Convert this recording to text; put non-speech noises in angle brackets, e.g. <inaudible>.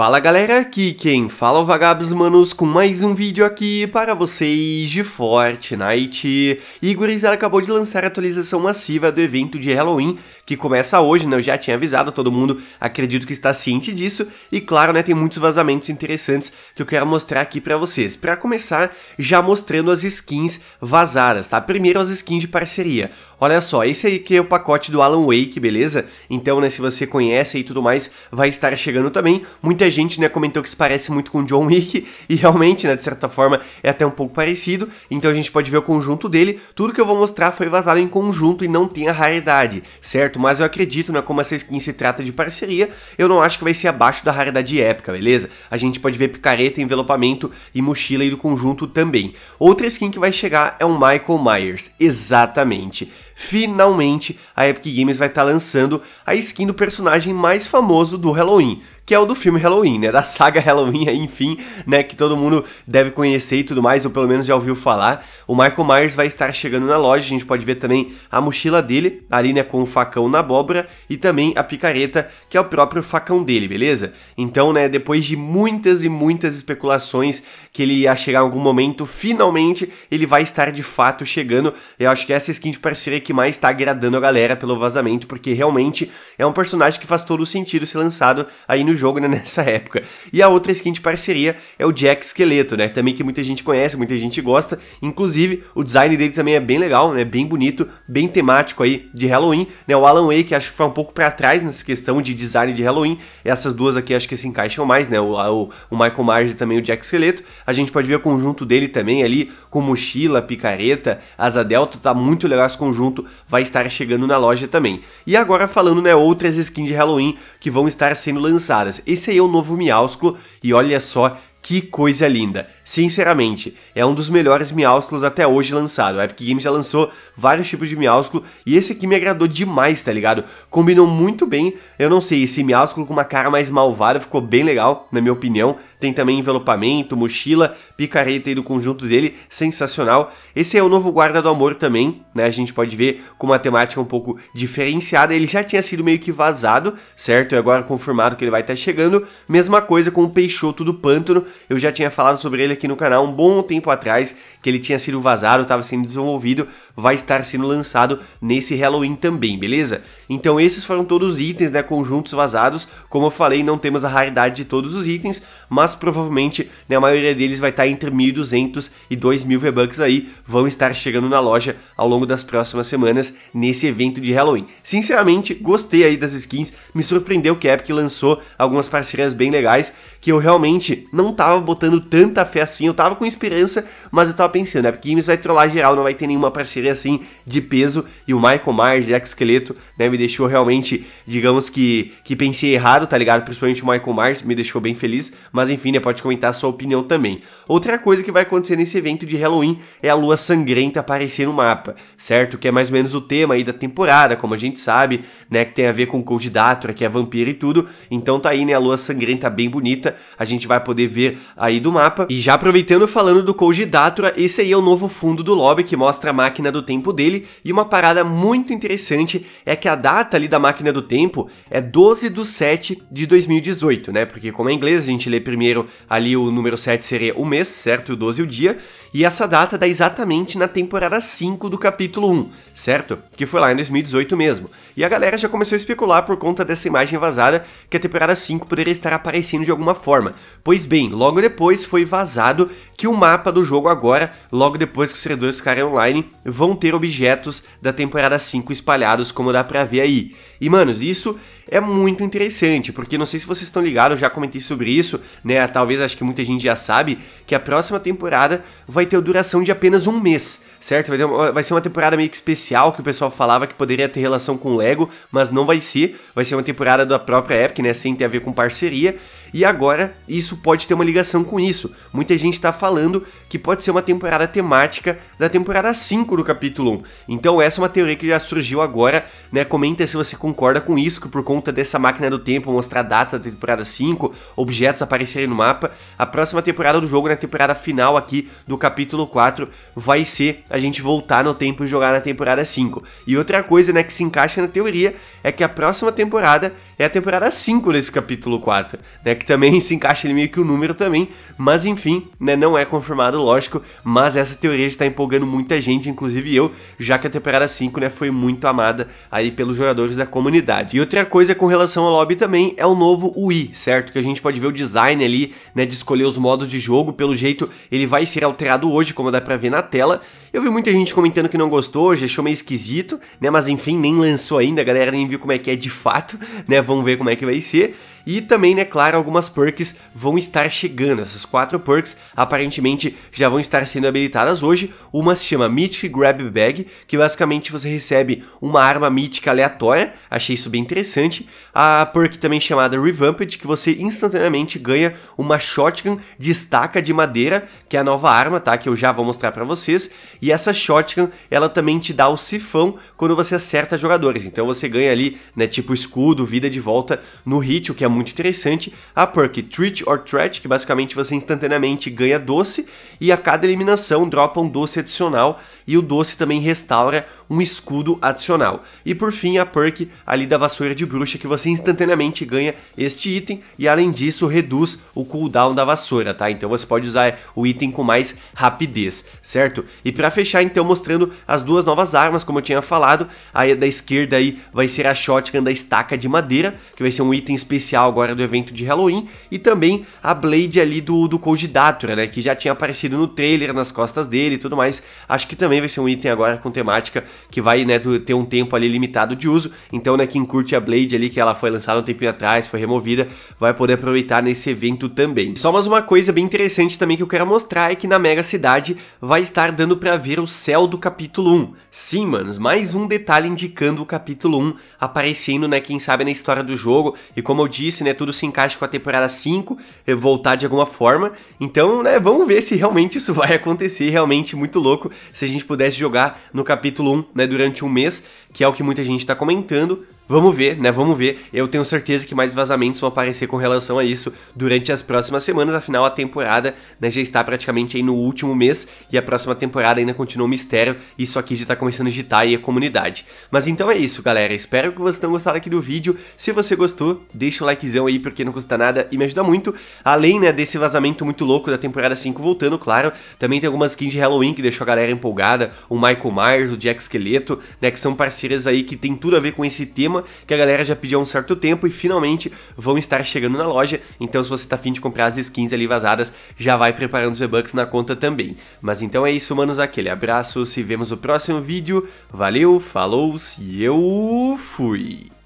Fala galera, aqui quem fala é o Vagabos Manos com mais um vídeo aqui para vocês de Fortnite. E acabou de lançar a atualização massiva do evento de Halloween que começa hoje, né? Eu já tinha avisado todo mundo, acredito que está ciente disso. E claro, né, tem muitos vazamentos interessantes que eu quero mostrar aqui para vocês. Para começar, já mostrando as skins vazadas, tá? Primeiro as skins de parceria. Olha só, esse aí que é o pacote do Alan Wake, beleza? Então, né, se você conhece e tudo mais, vai estar chegando também. Muita gente, né, comentou que se parece muito com John Wick <laughs> e realmente, né, de certa forma é até um pouco parecido. Então a gente pode ver o conjunto dele. Tudo que eu vou mostrar foi vazado em conjunto e não tem a raridade, certo? mas eu acredito né? como essa skin se trata de parceria, eu não acho que vai ser abaixo da raridade épica, beleza? A gente pode ver picareta, envelopamento e mochila aí do conjunto também. Outra skin que vai chegar é o Michael Myers, exatamente. Finalmente a Epic Games vai estar tá lançando a skin do personagem mais famoso do Halloween, que é o do filme Halloween, né? Da saga <laughs> Halloween, enfim, né? Que todo mundo deve conhecer e tudo mais, ou pelo menos já ouviu falar. O Michael Myers vai estar chegando na loja, a gente pode ver também a mochila dele, ali, né? Com o facão na abóbora e também a picareta, que é o próprio facão dele, beleza? Então, né? Depois de muitas e muitas especulações que ele ia chegar em algum momento, finalmente ele vai estar de fato chegando. Eu acho que essa skin de parceria que mais tá agradando a galera pelo vazamento, porque realmente é um personagem que faz todo sentido ser lançado aí no jogo né, <laughs> nessa época. E a outra skin de parceria é o Jack Esqueleto, né? Também que muita gente conhece, muita gente gosta. Inclusive, o design dele também é bem legal, né? Bem bonito, bem temático aí de Halloween, né? O Alan Wake acho que foi um pouco para trás nessa questão de design de Halloween. Essas duas aqui acho que se encaixam mais, né? O, o, o Michael Myers e também o Jack Esqueleto. A gente pode ver o conjunto dele também ali com mochila, picareta, asa delta, tá muito legal esse conjunto, vai estar chegando na loja também. E agora falando, né, outras skins de Halloween que vão estar sendo lançadas caras. Esse aí é o novo Miásculo e olha só que coisa linda. Sinceramente, é um dos melhores miausculos até hoje lançado. A Epic Games já lançou vários tipos de miausculo e esse aqui me agradou demais, tá ligado? Combinou muito bem. Eu não sei, esse miausculo com uma cara mais malvada ficou bem legal, na minha opinião. Tem também envelopamento, mochila, picareta e do conjunto dele, sensacional. Esse é o novo Guarda do Amor também, né? A gente pode ver com uma temática um pouco diferenciada. Ele já tinha sido meio que vazado, certo? E agora confirmado que ele vai estar chegando. Mesma coisa com o Peixoto do Pântano. Eu já tinha falado sobre ele aqui no canal um bom tempo atrás, que ele tinha sido vazado, estava sendo desenvolvido vai estar sendo lançado nesse Halloween também, beleza? Então esses foram todos os itens, né, conjuntos vazados, como eu falei, não temos a raridade de todos os itens, mas provavelmente, né, a maioria deles vai estar entre 1.200 e 2.000 V-Bucks aí, vão estar chegando na loja ao longo das próximas semanas nesse evento de Halloween. Sinceramente, gostei aí das skins, me surpreendeu que a Epic lançou algumas parcerias bem legais, que eu realmente não tava botando tanta fé assim, eu tava com esperança, mas eu tava pensando, né? Porque Games vai trollar geral, não vai ter nenhuma parceria assim de peso, e o Michael Myers, Jack Esqueleto, né, me deixou realmente, digamos que, que pensei errado, tá ligado? Principalmente o Michael Myers, me deixou bem feliz, mas enfim, né, pode comentar a sua opinião também. Outra coisa que vai acontecer nesse evento de Halloween é a lua sangrenta aparecer no mapa, certo? Que é mais ou menos o tema aí da temporada, como a gente sabe, né, que tem a ver com o Cold Dator, que é vampiro e tudo, então tá aí, né, a lua sangrenta bem bonita, a gente vai poder ver aí do mapa. E já aproveitando falando do Koji Datura, esse aí é o novo fundo do lobby que mostra a máquina do tempo dele, e uma parada muito interessante é que a data ali da máquina do tempo é 12 do 7 de 2018, né? Porque como é inglês, a gente lê primeiro ali o número 7 seria o mês, certo? E o 12 o dia, e essa data dá exatamente na temporada 5 do capítulo 1, certo? Que foi lá em 2018 mesmo. E a galera já começou a especular por conta dessa imagem vazada que a temporada 5 poderia estar aparecendo de alguma forma. Pois bem, logo depois foi vazado que o mapa do jogo agora, logo depois que os servidores ficarem online, vão ter objetos da temporada 5 espalhados, como dá pra ver aí. E, manos, isso é muito interessante, porque não sei se vocês estão ligados, eu já comentei sobre isso, né? Talvez acho que muita gente já sabe que a próxima temporada vai ter duração de apenas um mês, certo? Vai, uma, vai ser uma temporada meio que especial, que o pessoal falava que poderia ter relação com o Lego, mas não vai ser. Vai ser uma temporada da própria Epic, né? Sem ter a ver com parceria. E agora isso pode ter uma ligação com isso. Muita gente está falando que pode ser uma temporada temática da temporada 5 do capítulo 1. Então essa é uma teoria que já surgiu agora, né? Comenta se você concorda com isso, que por conta dessa máquina do tempo mostrar a data da temporada 5, objetos aparecerem no mapa, a próxima temporada do jogo, na temporada final aqui do capítulo 4, vai ser a gente voltar no tempo e jogar na temporada 5. E outra coisa, né, que se encaixa na teoria é que a próxima temporada é a temporada 5 desse capítulo 4, né? Que também <laughs> se encaixa ali meio que o número também, mas enfim, né? Não é confirmado, lógico, mas essa teoria está empolgando muita gente, inclusive eu, já que a temporada 5, né, foi muito amada aí pelos jogadores da comunidade. E outra coisa com relação ao lobby também é o novo UI, certo? Que a gente pode ver o design ali, né, de escolher os modos de jogo, pelo jeito ele vai ser alterado hoje, como dá pra ver na tela. Eu vi muita gente comentando que não gostou, já achou meio esquisito, né, mas enfim, nem lançou ainda, a galera nem viu como é que é de fato, <laughs> né, Vamos ver como é que vai ser. E também, né, claro, algumas perks vão estar chegando. Essas quatro perks aparentemente já vão estar sendo habilitadas hoje. Uma se chama Mythic Grab Bag, que basicamente você recebe uma arma mítica aleatória. Achei isso bem interessante. A perk também chamada Revamped, que você instantaneamente ganha uma shotgun de estaca de madeira, que é a nova arma, tá? Que eu já vou mostrar para vocês. E essa shotgun, ela também te dá o sifão quando você acerta jogadores. Então você ganha ali, né, tipo escudo, vida de volta no hit, o que é muito muito interessante, a perk Treat or Threat, que basicamente você instantaneamente ganha doce, e a cada eliminação dropa um doce adicional, e o doce também restaura um escudo adicional. E por fim, a perk ali da vassoura de bruxa, que você instantaneamente ganha este item e além disso reduz o cooldown da vassoura, tá? Então você pode usar o item com mais rapidez, certo? E para fechar, então, mostrando as duas novas armas, como eu tinha falado, aí da esquerda aí vai ser a shotgun da estaca de madeira, que vai ser um item especial agora do evento de Halloween, e também a blade ali do, do Cold Datura, né? Que já tinha aparecido no trailer, nas costas dele e tudo mais. Acho que também vai ser um item agora com temática que vai né, ter um tempo ali limitado de uso. Então, né, quem curte a Blade ali, que ela foi lançada um tempinho atrás, foi removida, vai poder aproveitar nesse evento também. Só mais uma coisa bem interessante também que eu quero mostrar é que na Mega Cidade vai estar dando para ver o céu do capítulo 1. Sim, manos, mais um detalhe indicando o capítulo 1 aparecendo, né, quem sabe na história do jogo. E como eu disse, né, tudo se encaixa com a temporada 5, voltar de alguma forma. Então, né, vamos ver se realmente isso <laughs> vai acontecer, realmente muito louco se a gente pudesse jogar no capítulo 1 né, durante um mês, que é o que muita gente está comentando, Vamos ver, né? Vamos ver. Eu tenho certeza que mais vazamentos vão aparecer com relação a isso durante as próximas semanas. Afinal, a temporada né, já está praticamente aí no último mês e a próxima temporada ainda continua um mistério. Isso aqui já está começando a agitar aí a comunidade. Mas então é isso, galera. Espero que vocês tenham gostado aqui do vídeo. Se você gostou, deixa um likezão aí porque não custa nada e me ajuda muito. Além né, desse vazamento muito louco da temporada 5 voltando, claro, também tem algumas skins de Halloween que deixou a galera empolgada. O Michael Myers, o Jack Esqueleto, né, que são parceiras aí que tem tudo a ver com esse tema que a galera já pediu há um certo tempo e finalmente vão estar chegando na loja. Então, se você tá afim de comprar as skins ali vazadas, já vai preparando os V-Bucks na conta também. Mas então é isso, manos. Aquele abraço, se vemos no próximo vídeo. Valeu, falou e eu fui!